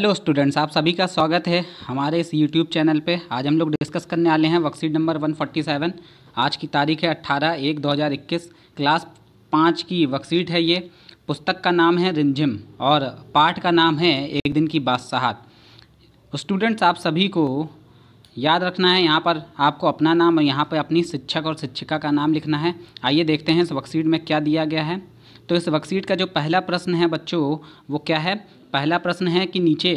hello students आप सभी का स्वागत है हमारे इस यूट्यूब चैनल पे आज हम लोग डिस्कस करने वाले हैं वर्कशीट नंबर 147 आज की तारीख है 18 एक 2021 क्लास पाँच की वर्कशीट है ये पुस्तक का नाम है रिंझिम और पाठ का नाम है एक दिन की बादशाहत स्टूडेंट्स आप सभी को याद रखना है यहाँ पर आपको अपना नाम और यहाँ पर अपनी शिक्षक और शिक्षिका का नाम लिखना है आइए देखते हैं इस वर्कशीट में क्या दिया गया है तो इस वर्कशीट का जो पहला प्रश्न है बच्चों वो क्या है पहला प्रश्न है कि नीचे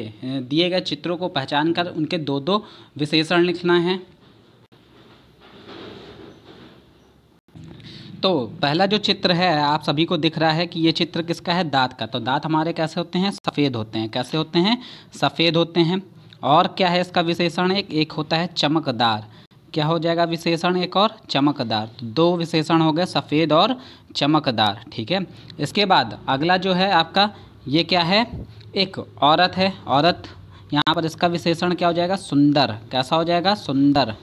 दिए गए चित्रों को पहचान कर उनके दो दो विशेषण लिखना है तो पहला जो चित्र है आप सभी को दिख रहा है कि ये चित्र किसका है दांत का तो दांत हमारे कैसे होते हैं सफ़ेद होते हैं कैसे होते हैं सफ़ेद होते हैं और क्या है इसका विशेषण एक एक होता है चमकदार क्या हो जाएगा विशेषण एक और चमकदार तो दो विशेषण हो गए सफ़ेद और चमकदार ठीक है इसके बाद अगला जो है आपका ये क्या है एक औरत है औरत यहाँ पर इसका विशेषण क्या हो जाएगा सुंदर कैसा हो जाएगा सुंदर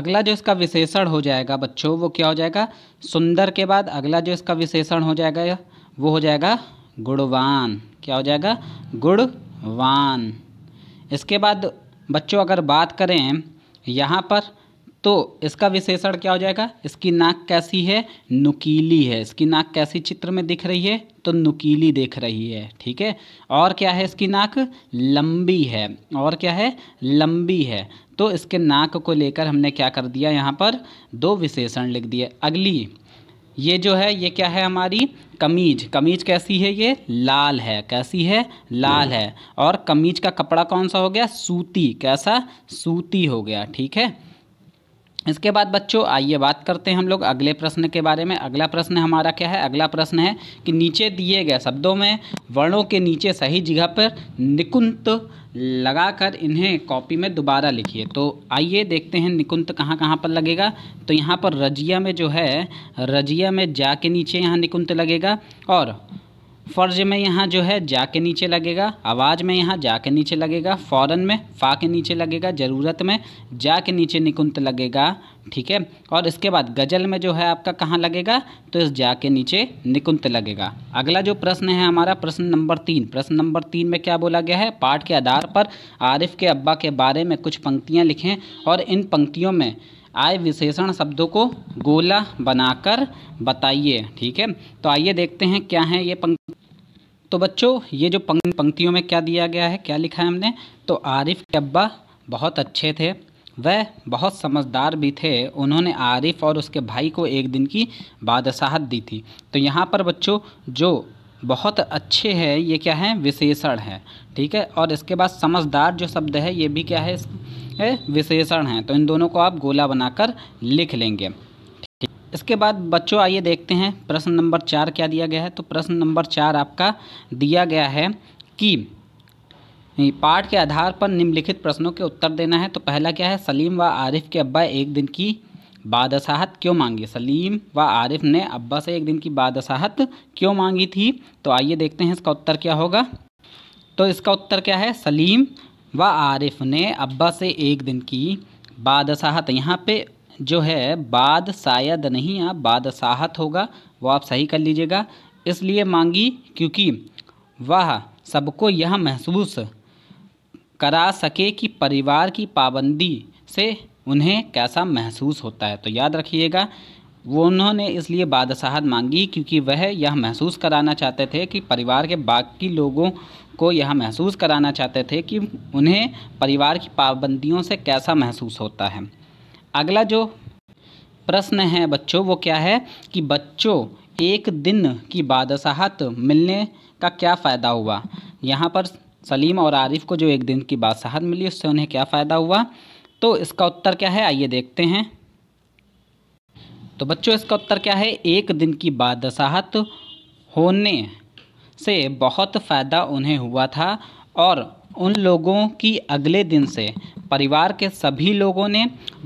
अगला जो इसका विशेषण हो जाएगा बच्चों वो क्या हो जाएगा सुंदर के बाद अगला जो इसका विशेषण हो जाएगा वो हो जाएगा गुणवान क्या हो जाएगा गुणवान इसके बाद बच्चों अगर बात करें यहाँ पर तो इसका विशेषण क्या हो जाएगा इसकी नाक कैसी है नुकीली है इसकी नाक कैसी चित्र में दिख रही है तो नुकीली दिख रही है ठीक है और क्या है इसकी नाक लंबी है और क्या है लंबी है तो इसके नाक को लेकर हमने क्या कर दिया यहाँ पर दो विशेषण लिख दिए अगली ये जो है ये क्या है हमारी कमीज कमीज कैसी है ये लाल है कैसी है लाल है और कमीज का कपड़ा कौन सा हो गया सूती कैसा सूती हो गया ठीक है इसके बाद बच्चों आइए बात करते हैं हम लोग अगले प्रश्न के बारे में अगला प्रश्न हमारा क्या है अगला प्रश्न है कि नीचे दिए गए शब्दों में वर्णों के नीचे सही जगह पर निकुंत लगाकर इन्हें कॉपी में दोबारा लिखिए तो आइए देखते हैं निकुंत कहाँ कहाँ पर लगेगा तो यहाँ पर रजिया में जो है रजिया में जा के नीचे यहाँ निकुंत लगेगा और फ़र्ज में यहाँ जो है जा के नीचे लगेगा आवाज़ में यहाँ जा के नीचे लगेगा फ़ौरन में फ़ा के नीचे लगेगा ज़रूरत में जा के नीचे निकुंत लगेगा ठीक है और इसके बाद गज़ल में जो है आपका कहाँ लगेगा तो इस जा के नीचे निकुंत लगेगा अगला जो प्रश्न है हमारा प्रश्न नंबर तीन प्रश्न नंबर तीन में क्या बोला गया है पाठ के आधार पर आरिफ के अब्बा के बारे में कुछ पंक्तियाँ लिखें और इन पंक्तियों में आय विशेषण शब्दों को गोला बनाकर बताइए ठीक है तो आइए देखते हैं क्या है ये पंक्ति तो बच्चों ये जो पंक् पंक्तियों में क्या दिया गया है क्या लिखा है हमने तो आरिफ के अब्बा बहुत अच्छे थे वह बहुत समझदार भी थे उन्होंने आरिफ और उसके भाई को एक दिन की बादशाहत दी थी तो यहाँ पर बच्चों जो बहुत अच्छे है ये क्या है विशेषण है ठीक है और इसके बाद समझदार जो शब्द है ये भी क्या है विशेषण हैं तो इन दोनों को आप गोला बनाकर लिख लेंगे इसके बाद बच्चों आइए देखते हैं प्रश्न नंबर चार क्या दिया गया है तो प्रश्न नंबर चार आपका दिया गया है कि पाठ के आधार पर निम्नलिखित प्रश्नों के उत्तर देना है तो पहला क्या है सलीम व आरिफ के अब्बा एक दिन की बादशाहत क्यों मांगी सलीम व आरिफ ने अब्बा से एक दिन की बादशाहत क्यों मांगी थी तो आइए देखते हैं इसका उत्तर क्या होगा तो इसका उत्तर क्या है सलीम व आरिफ ने अब्बा से एक दिन की बादशाहत यहाँ पे जो है बाद शायद नहीं आप हाँ, बादशाहत होगा वो आप सही कर लीजिएगा इसलिए मांगी क्योंकि वह सबको यह महसूस करा सके कि परिवार की पाबंदी से उन्हें कैसा महसूस होता है तो याद रखिएगा वो उन्होंने इसलिए बादशाहत मांगी क्योंकि वह यह महसूस कराना चाहते थे कि परिवार के बाकी लोगों को यह महसूस कराना चाहते थे कि उन्हें परिवार की पाबंदियों से कैसा महसूस होता है अगला जो प्रश्न है बच्चों वो क्या है कि बच्चों एक दिन की बादशाहत मिलने का क्या फ़ायदा हुआ यहाँ पर सलीम और आरिफ को जो एक दिन की बादशाहत मिली उससे उन्हें क्या फ़ायदा हुआ तो इसका उत्तर क्या है आइए देखते हैं तो बच्चों इसका उत्तर क्या है एक दिन की बादशाहत होने से बहुत फ़ायदा उन्हें हुआ था और उन लोगों की अगले दिन से परिवार के सभी लोगों ने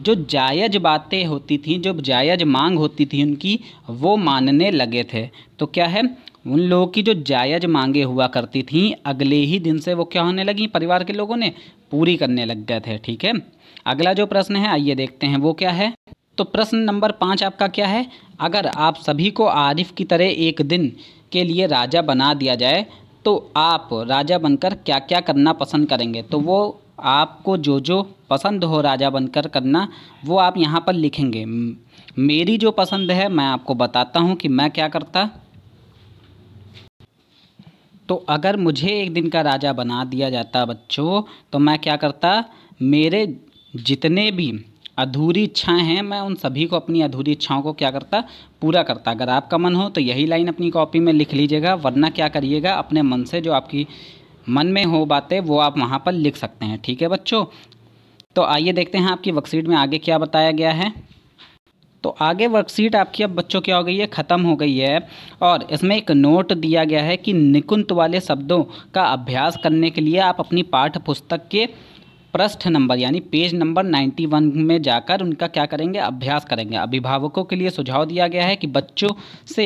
जो जायज़ बातें होती थीं जो जायज़ मांग होती थी उनकी वो मानने लगे थे तो क्या है उन लोगों की जो जायज़ मांगे हुआ करती थीं अगले ही दिन से वो क्या होने लगी परिवार के लोगों ने पूरी करने लग गए थे ठीक है अगला जो प्रश्न है आइए देखते हैं वो क्या है तो प्रश्न नंबर पाँच आपका क्या है अगर आप सभी को आरिफ की तरह एक दिन के लिए राजा बना दिया जाए तो आप राजा बनकर क्या क्या करना पसंद करेंगे तो वो आपको जो जो पसंद हो राजा बनकर करना वो आप यहाँ पर लिखेंगे मेरी जो पसंद है मैं आपको बताता हूँ कि मैं क्या करता तो अगर मुझे एक दिन का राजा बना दिया जाता बच्चों तो मैं क्या करता मेरे जितने भी अधूरी इच्छाएं हैं मैं उन सभी को अपनी अधूरी इच्छाओं को क्या करता पूरा करता अगर आपका मन हो तो यही लाइन अपनी कॉपी में लिख लीजिएगा वरना क्या करिएगा अपने मन से जो आपकी मन में हो बातें वो आप वहाँ पर लिख सकते हैं ठीक है बच्चों तो आइए देखते हैं आपकी वर्कशीट में आगे क्या बताया गया है तो आगे वर्कशीट आपकी अब बच्चों क्या हो गई है ख़त्म हो गई है और इसमें एक नोट दिया गया है कि निकुंत वाले शब्दों का अभ्यास करने के लिए आप अपनी पाठ्य पुस्तक के पृष्ठ नंबर यानी पेज नंबर 91 में जाकर उनका क्या करेंगे अभ्यास करेंगे अभिभावकों के लिए सुझाव दिया गया है कि बच्चों से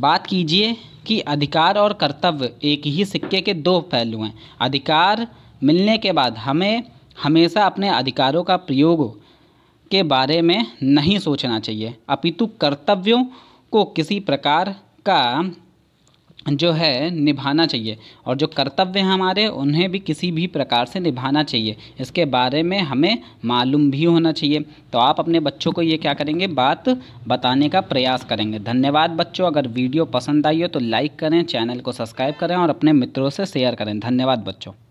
बात कीजिए कि अधिकार और कर्तव्य एक ही सिक्के के दो पहलू हैं अधिकार मिलने के बाद हमें हमेशा अपने अधिकारों का प्रयोग के बारे में नहीं सोचना चाहिए अपितु कर्तव्यों को किसी प्रकार का जो है निभाना चाहिए और जो कर्तव्य हैं हमारे उन्हें भी किसी भी प्रकार से निभाना चाहिए इसके बारे में हमें मालूम भी होना चाहिए तो आप अपने बच्चों को ये क्या करेंगे बात बताने का प्रयास करेंगे धन्यवाद बच्चों अगर वीडियो पसंद आई हो तो लाइक करें चैनल को सब्सक्राइब करें और अपने मित्रों से शेयर करें धन्यवाद बच्चों